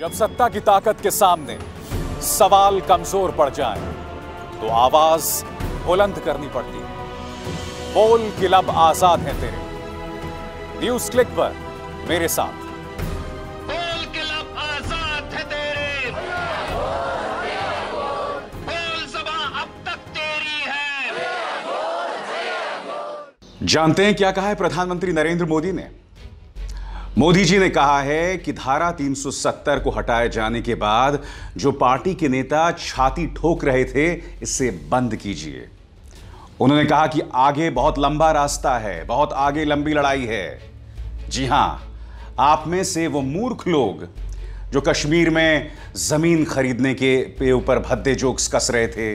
जब सत्ता की ताकत के सामने सवाल कमजोर पड़ जाए तो आवाज बुलंद करनी पड़ती है बोल किलब आजाद है तेरे न्यूज क्लिक पर मेरे साथ जानते हैं क्या कहा है प्रधानमंत्री नरेंद्र मोदी ने मोदी जी ने कहा है कि धारा 370 को हटाए जाने के बाद जो पार्टी के नेता छाती ठोक रहे थे इसे बंद कीजिए उन्होंने कहा कि आगे बहुत लंबा रास्ता है बहुत आगे लंबी लड़ाई है जी हां आप में से वो मूर्ख लोग जो कश्मीर में ज़मीन खरीदने के पे ऊपर भद्दे जोक्स कस रहे थे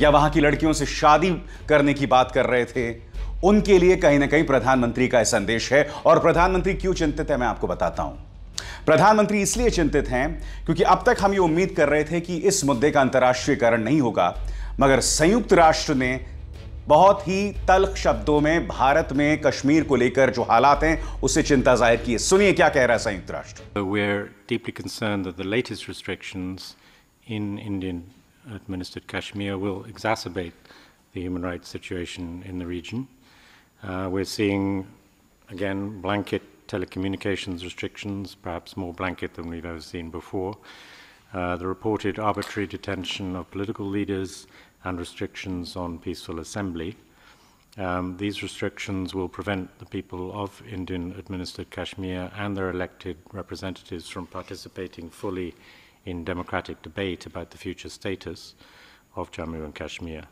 या वहां की लड़कियों से शादी करने की बात कर रहे थे उनके लिए कहीं ना कहीं प्रधानमंत्री का संदेश है और प्रधानमंत्री क्यों चिंतित है मैं आपको बताता हूं प्रधानमंत्री इसलिए चिंतित हैं क्योंकि अब तक हम ये उम्मीद कर रहे थे कि इस मुद्दे का अंतर्राष्ट्रीयकरण नहीं होगा मगर संयुक्त राष्ट्र ने बहुत ही तल्ख शब्दों में भारत में कश्मीर को लेकर जो हालात हैं उससे चिंता जाहिर की है सुनिए क्या कह रहा है संयुक्त राष्ट्र we are deeply concern that the latest restrictions in Indian administered Kashmir will exacerbate the human rights situation in the region Uh, we're seeing, again, blanket telecommunications restrictions, perhaps more blanket than we've ever seen before. Uh, the reported arbitrary detention of political leaders and restrictions on peaceful assembly. Um, these restrictions will prevent the people of Indian administered Kashmir and their elected representatives from participating fully in democratic debate about the future status of Jammu and Kashmir.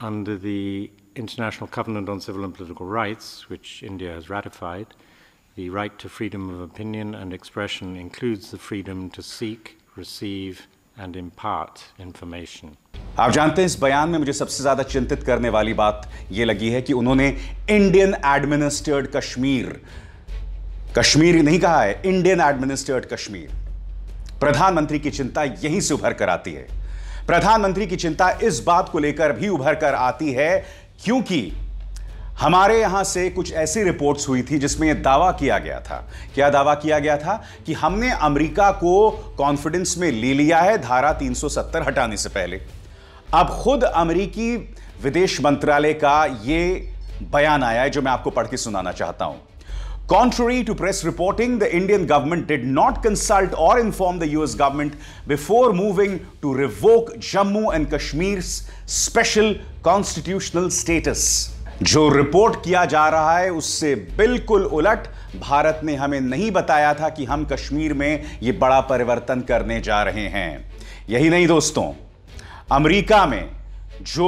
Under the International Covenant on Civil and Political Rights, which India has ratified, the right to freedom of opinion and expression includes the freedom to seek, receive, and impart information. आप जानते हैं इस बयान में मुझे सबसे ज्यादा चिंतित करने वाली बात यह लगी है कि उन्होंने इंडियन एडमिनिस्टर्ड कश्मीर कश्मीर नहीं कहा है इंडियन एडमिनिस्टर्ड कश्मीर प्रधानमंत्री की चिंता यहीं से उभर कर आती है प्रधानमंत्री की चिंता इस बात को लेकर भी उभर कर आती है क्योंकि हमारे यहां से कुछ ऐसी रिपोर्ट्स हुई थी जिसमें यह दावा किया गया था क्या दावा किया गया था कि हमने अमेरिका को कॉन्फिडेंस में ले लिया है धारा 370 हटाने से पहले अब खुद अमेरिकी विदेश मंत्रालय का यह बयान आया है जो मैं आपको पढ़ के सुनाना चाहता हूं Contrary to press reporting, the Indian government did not consult or inform the US government before moving to revoke Jammu and Kashmir's special constitutional status. जो रिपोर्ट किया जा रहा है उससे बिल्कुल उलट भारत ने हमें नहीं बताया था कि हम कश्मीर में ये बड़ा परिवर्तन करने जा रहे हैं यही नहीं दोस्तों अमेरिका में जो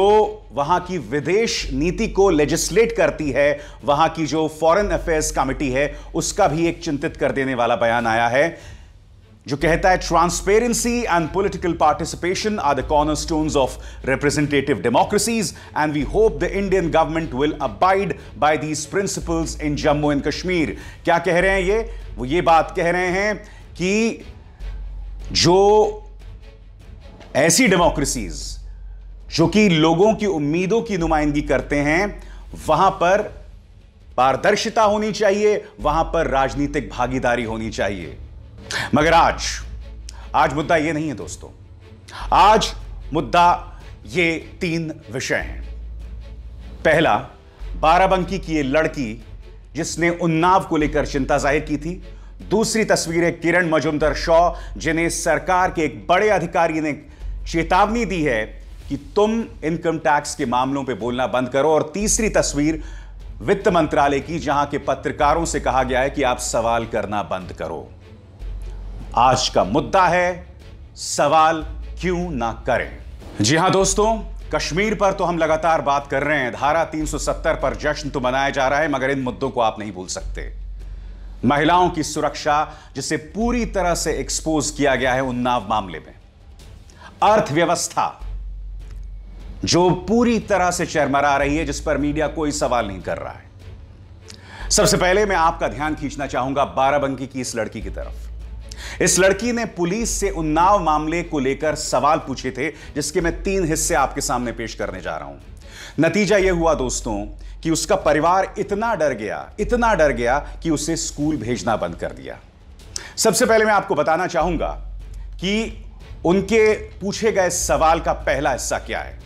वहां की विदेश नीति को लेजिस्लेट करती है वहां की जो फॉरेन अफेयर्स कमेटी है उसका भी एक चिंतित कर देने वाला बयान आया है जो कहता है transparency and political participation are the corner stones of representative democracies and we hope the Indian government will abide by these principles in Jammu and Kashmir क्या कह रहे हैं ये वो ये बात कह रहे हैं कि जो ऐसी डेमोक्रेसीज़ जो कि लोगों की उम्मीदों की नुमाइंदगी करते हैं वहां पर पारदर्शिता होनी चाहिए वहां पर राजनीतिक भागीदारी होनी चाहिए मगर आज आज मुद्दा यह नहीं है दोस्तों आज मुद्दा ये तीन विषय हैं पहला बाराबंकी की यह लड़की जिसने उन्नाव को लेकर चिंता जाहिर की थी दूसरी तस्वीर है किरण मजुमदार शॉ जिन्हें सरकार के एक बड़े अधिकारी ने चेतावनी दी है कि तुम इनकम टैक्स के मामलों पे बोलना बंद करो और तीसरी तस्वीर वित्त मंत्रालय की जहां के पत्रकारों से कहा गया है कि आप सवाल करना बंद करो आज का मुद्दा है सवाल क्यों ना करें जी हां दोस्तों कश्मीर पर तो हम लगातार बात कर रहे हैं धारा 370 पर जश्न तो मनाया जा रहा है मगर इन मुद्दों को आप नहीं भूल सकते महिलाओं की सुरक्षा जिसे पूरी तरह से एक्सपोज किया गया है उन्नाव मामले में अर्थव्यवस्था जो पूरी तरह से चरमरा रही है जिस पर मीडिया कोई सवाल नहीं कर रहा है सबसे पहले मैं आपका ध्यान खींचना चाहूंगा बाराबंकी की इस लड़की की तरफ इस लड़की ने पुलिस से उन्नाव मामले को लेकर सवाल पूछे थे जिसके मैं तीन हिस्से आपके सामने पेश करने जा रहा हूं नतीजा यह हुआ दोस्तों कि उसका परिवार इतना डर गया इतना डर गया कि उसे स्कूल भेजना बंद कर दिया सबसे पहले मैं आपको बताना चाहूंगा कि उनके पूछे गए सवाल का पहला हिस्सा क्या है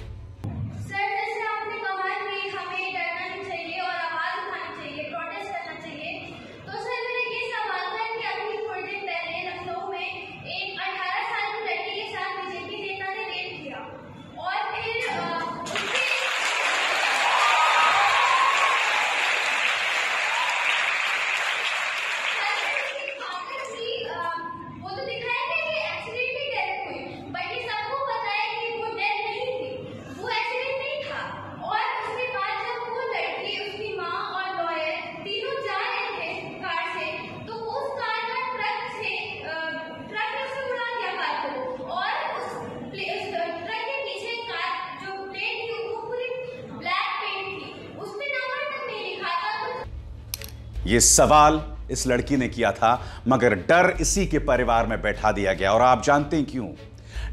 ये सवाल इस लड़की ने किया था मगर डर इसी के परिवार में बैठा दिया गया और आप जानते हैं क्यों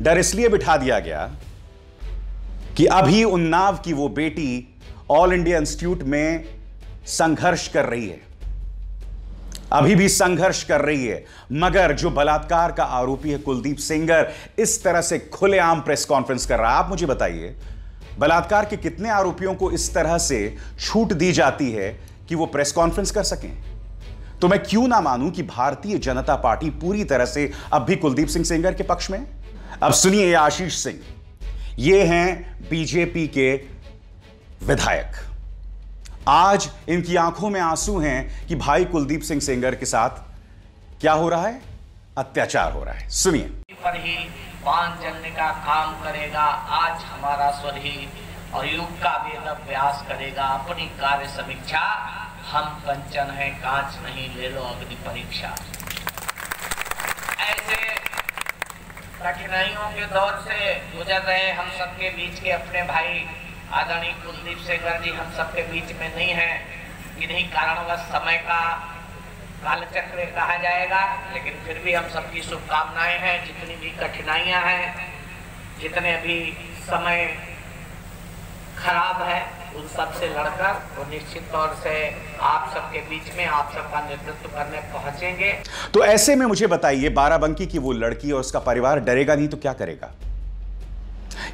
डर इसलिए बिठा दिया गया कि अभी उन्नाव की वो बेटी ऑल इंडिया इंस्टीट्यूट में संघर्ष कर रही है अभी भी संघर्ष कर रही है मगर जो बलात्कार का आरोपी है कुलदीप सिंगर इस तरह से खुलेआम प्रेस कॉन्फ्रेंस कर रहा है आप मुझे बताइए बलात्कार के कितने आरोपियों को इस तरह से छूट दी जाती है कि वो प्रेस कॉन्फ्रेंस कर सकें तो मैं क्यों ना मानू कि भारतीय जनता पार्टी पूरी तरह से अब भी कुलदीप सिंह सेंगर के पक्ष में अब सुनिए आशीष सिंह ये हैं बीजेपी के विधायक आज इनकी आंखों में आंसू हैं कि भाई कुलदीप सिंह सेंगर के साथ क्या हो रहा है अत्याचार हो रहा है सुनिए पर ही बांध जलने का काम करेगा आज हमारा स्वर ही और युग का भी अभ्यास करेगा अपनी कार्य समीक्षा हम कंचन है कांच नहीं ले लो अग्नि परीक्षा ऐसे कठिनाइयों के दौर से गुजर रहे हम सबके बीच के अपने भाई आदरणीय कुलदीप सेंगर जी हम सबके बीच में नहीं है इन्हीं कारणवश समय का कालचक्र कहा जाएगा लेकिन फिर भी हम सबकी शुभकामनाएं हैं जितनी भी कठिनाइयां हैं जितने भी समय खराब है उन सब से लड़कर वो निश्चित तौर से आप सबके बीच में आप सबका नेतृत्व करने पहुंचेंगे तो ऐसे में मुझे बताइए बाराबंकी की वो लड़की और उसका परिवार डरेगा नहीं तो क्या करेगा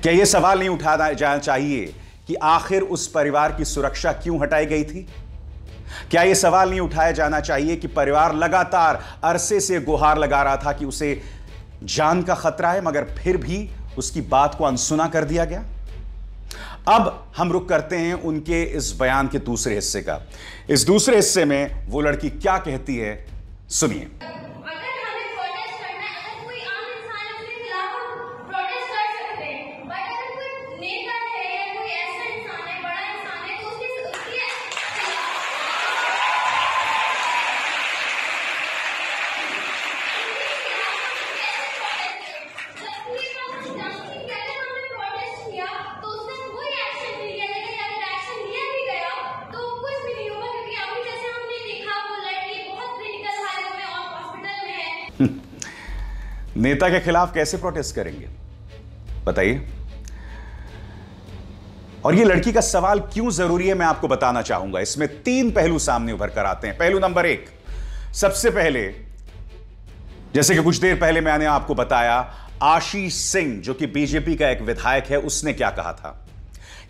क्या ये सवाल नहीं उठा जाना चाहिए कि आखिर उस परिवार की सुरक्षा क्यों हटाई गई थी क्या यह सवाल नहीं उठाया जाना चाहिए कि परिवार लगातार अरसे से गुहार लगा रहा था कि उसे जान का खतरा है मगर फिर भी उसकी बात को अनसुना कर दिया गया अब हम रुक करते हैं उनके इस बयान के दूसरे हिस्से का इस दूसरे हिस्से में वो लड़की क्या कहती है सुनिए नेता के खिलाफ कैसे प्रोटेस्ट करेंगे बताइए और ये लड़की का सवाल क्यों जरूरी है मैं आपको बताना चाहूंगा इसमें तीन पहलू सामने उभर कर आते हैं पहलू नंबर एक सबसे पहले जैसे कि कुछ देर पहले मैंने आपको बताया आशीष सिंह जो कि बीजेपी का एक विधायक है उसने क्या कहा था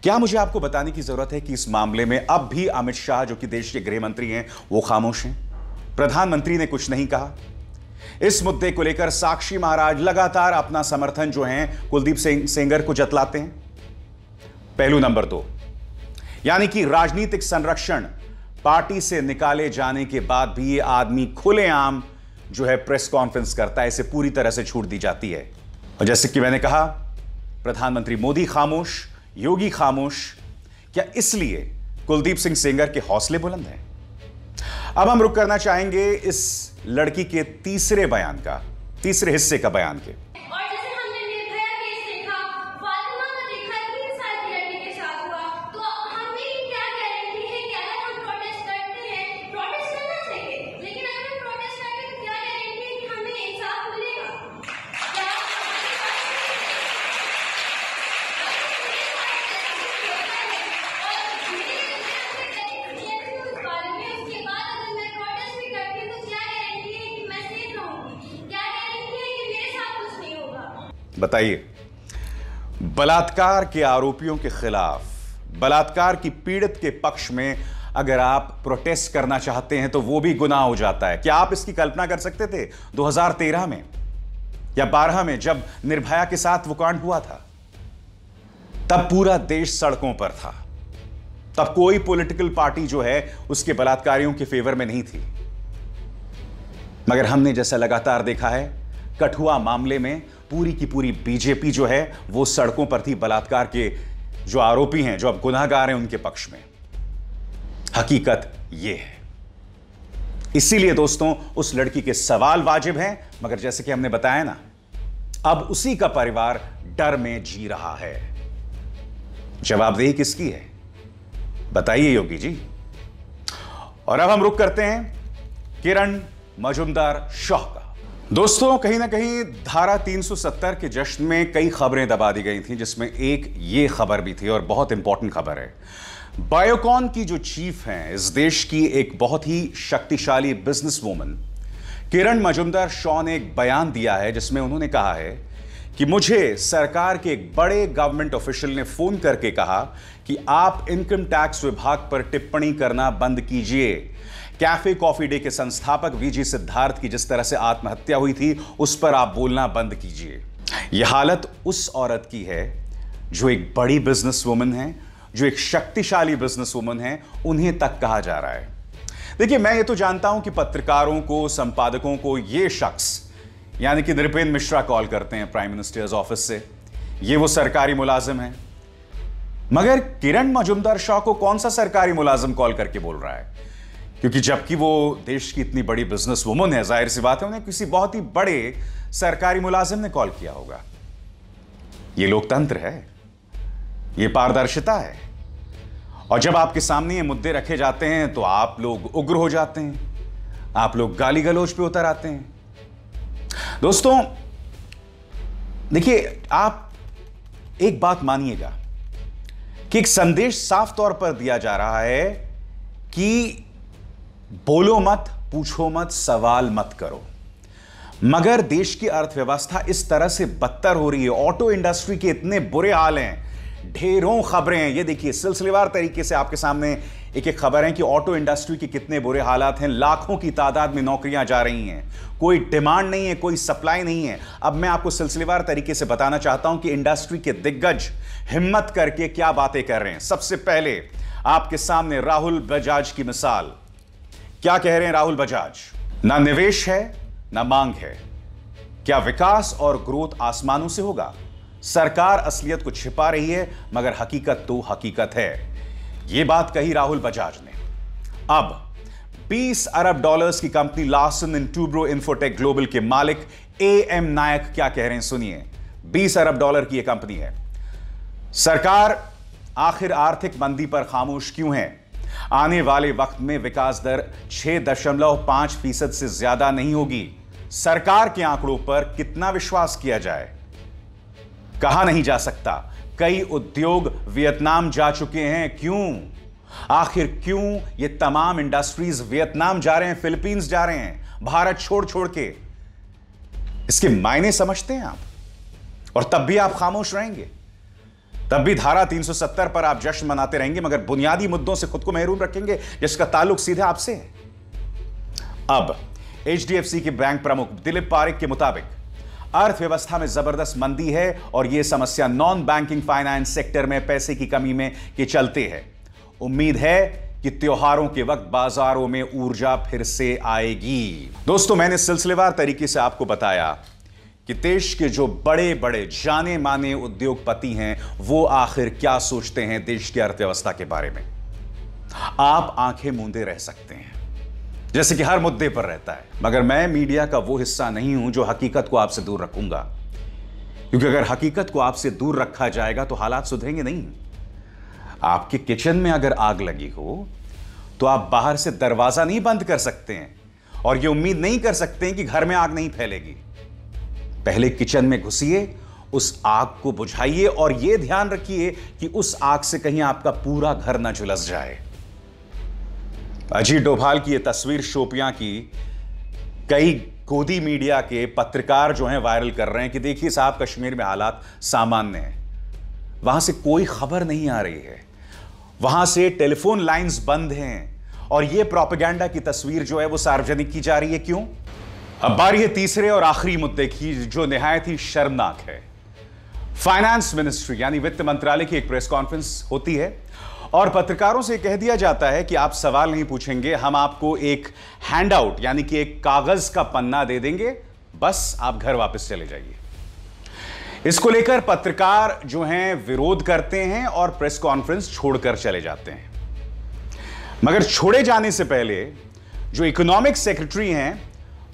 क्या मुझे आपको बताने की जरूरत है कि इस मामले में अब भी अमित शाह जो कि देश के गृहमंत्री हैं वो खामोश हैं प्रधानमंत्री ने कुछ नहीं कहा इस मुद्दे को लेकर साक्षी महाराज लगातार अपना समर्थन जो है कुलदीप सिंह सेंगर को जतलाते हैं पहलू नंबर दो यानी कि राजनीतिक संरक्षण पार्टी से निकाले जाने के बाद भी ये आदमी खुलेआम जो है प्रेस कॉन्फ्रेंस करता है इसे पूरी तरह से छूट दी जाती है और जैसे कि मैंने कहा प्रधानमंत्री मोदी खामोश योगी खामोश क्या इसलिए कुलदीप सिंह सेंगर के हौसले बुलंद हैं अब हम रुक करना चाहेंगे इस लड़की के तीसरे बयान का तीसरे हिस्से का बयान के बताइए बलात्कार के आरोपियों के खिलाफ बलात्कार की पीड़ित के पक्ष में अगर आप प्रोटेस्ट करना चाहते हैं तो वो भी गुनाह हो जाता है क्या आप इसकी कल्पना कर सकते थे 2013 में या 12 में जब निर्भया के साथ वो कांड हुआ था तब पूरा देश सड़कों पर था तब कोई पॉलिटिकल पार्टी जो है उसके बलात्कारियों के फेवर में नहीं थी मगर हमने जैसा लगातार देखा है कठुआ मामले में पूरी की पूरी बीजेपी जो है वो सड़कों पर थी बलात्कार के जो आरोपी हैं जो अब गुनाहगार हैं उनके पक्ष में हकीकत ये है इसीलिए दोस्तों उस लड़की के सवाल वाजिब हैं मगर जैसे कि हमने बताया ना अब उसी का परिवार डर में जी रहा है जवाबदेही किसकी है बताइए योगी जी और अब हम रुक करते हैं किरण मजुमदार शाह का दोस्तों कहीं ना कहीं धारा 370 के जश्न में कई खबरें दबा दी गई थी जिसमें एक ये खबर भी थी और बहुत इंपॉर्टेंट खबर है बायोकॉन की जो चीफ हैं इस देश की एक बहुत ही शक्तिशाली बिजनेस वूमन किरण मजुमदार शॉ ने एक बयान दिया है जिसमें उन्होंने कहा है कि मुझे सरकार के एक बड़े गवर्नमेंट ऑफिशियल ने फोन करके कहा कि आप इनकम टैक्स विभाग पर टिप्पणी करना बंद कीजिए कैफे कॉफी डे के संस्थापक वीजी सिद्धार्थ की जिस तरह से आत्महत्या हुई थी उस पर आप बोलना बंद कीजिए यह हालत उस औरत की है जो एक बड़ी बिजनेस वुमन है जो एक शक्तिशाली बिजनेस वुमन है उन्हें तक कहा जा रहा है देखिए मैं ये तो जानता हूं कि पत्रकारों को संपादकों को ये शख्स यानी कि नृपेंद्र मिश्रा कॉल करते हैं प्राइम मिनिस्टर्स ऑफिस से ये वो सरकारी मुलाजिम है मगर किरण मजुमदार शाह को कौन सा सरकारी मुलाजिम कॉल करके बोल रहा है क्योंकि जबकि वो देश की इतनी बड़ी बिजनेस वुमन है जाहिर सी बात है उन्हें किसी बहुत ही बड़े सरकारी मुलाजिम ने कॉल किया होगा ये लोकतंत्र है ये पारदर्शिता है और जब आपके सामने ये मुद्दे रखे जाते हैं तो आप लोग उग्र हो जाते हैं आप लोग गाली गलोच पे उतर आते हैं दोस्तों देखिए आप एक बात मानिएगा कि एक संदेश साफ तौर पर दिया जा रहा है कि बोलो मत पूछो मत सवाल मत करो मगर देश की अर्थव्यवस्था इस तरह से बदतर हो रही है ऑटो इंडस्ट्री के इतने बुरे हाल हैं ढेरों खबरें हैं ये देखिए सिलसिलेवार तरीके से आपके सामने एक एक खबर है कि ऑटो इंडस्ट्री के कितने बुरे हालात हैं लाखों की तादाद में नौकरियां जा रही हैं कोई डिमांड नहीं है कोई सप्लाई नहीं है अब मैं आपको सिलसिलेवार तरीके से बताना चाहता हूं कि इंडस्ट्री के दिग्गज हिम्मत करके क्या बातें कर रहे हैं सबसे पहले आपके सामने राहुल बजाज की मिसाल क्या कह रहे हैं राहुल बजाज ना निवेश है ना मांग है क्या विकास और ग्रोथ आसमानों से होगा सरकार असलियत को छिपा रही है मगर हकीकत तो हकीकत है यह बात कही राहुल बजाज ने अब 20 अरब डॉलर्स की company Larsen and Toubro Infotech global के मालिक ए एम नायक क्या कह रहे हैं सुनिए 20 अरब डॉलर की यह कंपनी है सरकार आखिर आर्थिक मंदी पर खामोश क्यों है आने वाले वक्त में विकास दर छह दशमलव पांच फीसद से ज्यादा नहीं होगी सरकार के आंकड़ों पर कितना विश्वास किया जाए कहा नहीं जा सकता कई उद्योग वियतनाम जा चुके हैं क्यों आखिर क्यों ये तमाम इंडस्ट्रीज वियतनाम जा रहे हैं फिलीपींस जा रहे हैं भारत छोड़ छोड़ के इसके मायने समझते हैं आप और तब भी आप खामोश रहेंगे तब भी धारा 370 पर आप जश्न मनाते रहेंगे मगर बुनियादी मुद्दों से खुद को महरूम रखेंगे जिसका ताल्लुक सीधे आपसे है अब एचडीएफसी के बैंक प्रमुख दिलीप पारिक के मुताबिक अर्थव्यवस्था में जबरदस्त मंदी है और यह समस्या नॉन बैंकिंग फाइनेंस सेक्टर में पैसे की कमी में के चलते है उम्मीद है कि त्योहारों के वक्त बाजारों में ऊर्जा फिर से आएगी दोस्तों मैंने सिलसिलेवार तरीके से आपको बताया कि देश के जो बड़े बड़े जाने माने उद्योगपति हैं वो आखिर क्या सोचते हैं देश की अर्थव्यवस्था के बारे में आप आंखें मूंदे रह सकते हैं जैसे कि हर मुद्दे पर रहता है मगर मैं मीडिया का वो हिस्सा नहीं हूं जो हकीकत को आपसे दूर रखूंगा क्योंकि अगर हकीकत को आपसे दूर रखा जाएगा तो हालात सुधरेंगे नहीं आपके किचन में अगर आग लगी हो तो आप बाहर से दरवाजा नहीं बंद कर सकते हैं और ये उम्मीद नहीं कर सकते कि घर में आग नहीं फैलेगी पहले किचन में घुसिए उस आग को बुझाइए और यह ध्यान रखिए कि उस आग से कहीं आपका पूरा घर ना झुलस जाए अजीत डोभाल की यह तस्वीर शोपिया की कई गोदी मीडिया के पत्रकार जो हैं वायरल कर रहे हैं कि देखिए साहब कश्मीर में हालात सामान्य हैं वहां से कोई खबर नहीं आ रही है वहां से टेलीफोन लाइंस बंद हैं और यह प्रोपेगेंडा की तस्वीर जो है वो सार्वजनिक की जा रही है क्यों अब बारी है तीसरे और आखिरी मुद्दे की जो नहायत ही शर्मनाक है फाइनेंस मिनिस्ट्री यानी वित्त मंत्रालय की एक प्रेस कॉन्फ्रेंस होती है और पत्रकारों से कह दिया जाता है कि आप सवाल नहीं पूछेंगे हम आपको एक हैंडआउट यानी कि एक कागज का पन्ना दे देंगे बस आप घर वापस चले जाइए इसको लेकर पत्रकार जो हैं विरोध करते हैं और प्रेस कॉन्फ्रेंस छोड़कर चले जाते हैं मगर छोड़े जाने से पहले जो इकोनॉमिक सेक्रेटरी हैं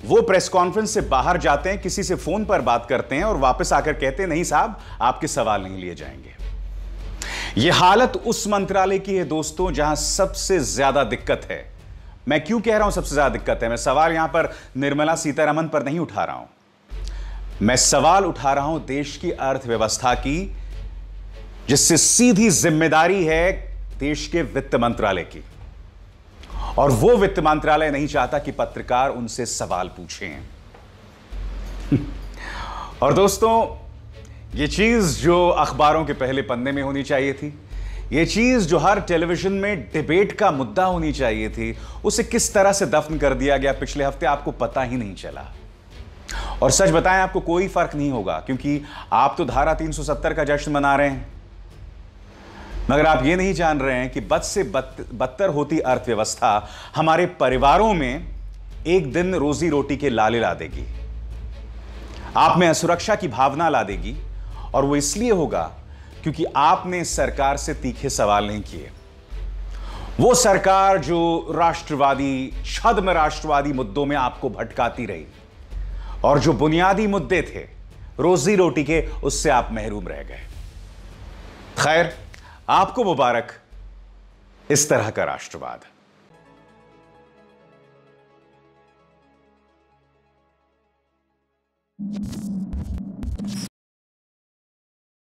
वो प्रेस कॉन्फ्रेंस से बाहर जाते हैं किसी से फोन पर बात करते हैं और वापस आकर कहते हैं नहीं साहब आपके सवाल नहीं लिए जाएंगे यह हालत उस मंत्रालय की है दोस्तों जहां सबसे ज्यादा दिक्कत है मैं क्यों कह रहा हूं सबसे ज्यादा दिक्कत है मैं सवाल यहां पर निर्मला सीतारमन पर नहीं उठा रहा हूं मैं सवाल उठा रहा हूं देश की अर्थव्यवस्था की जिससे सीधी जिम्मेदारी है देश के वित्त मंत्रालय की और वो वित्त मंत्रालय नहीं चाहता कि पत्रकार उनसे सवाल पूछें और दोस्तों ये चीज जो अखबारों के पहले पन्ने में होनी चाहिए थी ये चीज जो हर टेलीविजन में डिबेट का मुद्दा होनी चाहिए थी उसे किस तरह से दफन कर दिया गया पिछले हफ्ते आपको पता ही नहीं चला और सच बताएं आपको कोई फर्क नहीं होगा क्योंकि आप तो धारा 370 का जश्न मना रहे हैं मगर आप ये नहीं जान रहे हैं कि बद से बदतर होती अर्थव्यवस्था हमारे परिवारों में एक दिन रोजी रोटी के लाले ला देगी आप में असुरक्षा की भावना ला देगी और वो इसलिए होगा क्योंकि आपने सरकार से तीखे सवाल नहीं किए वो सरकार जो राष्ट्रवादी छद्म राष्ट्रवादी मुद्दों में आपको भटकाती रही और जो बुनियादी मुद्दे थे रोजी रोटी के उससे आप महरूम रह गए खैर आपको मुबारक इस तरह का राष्ट्रवाद you.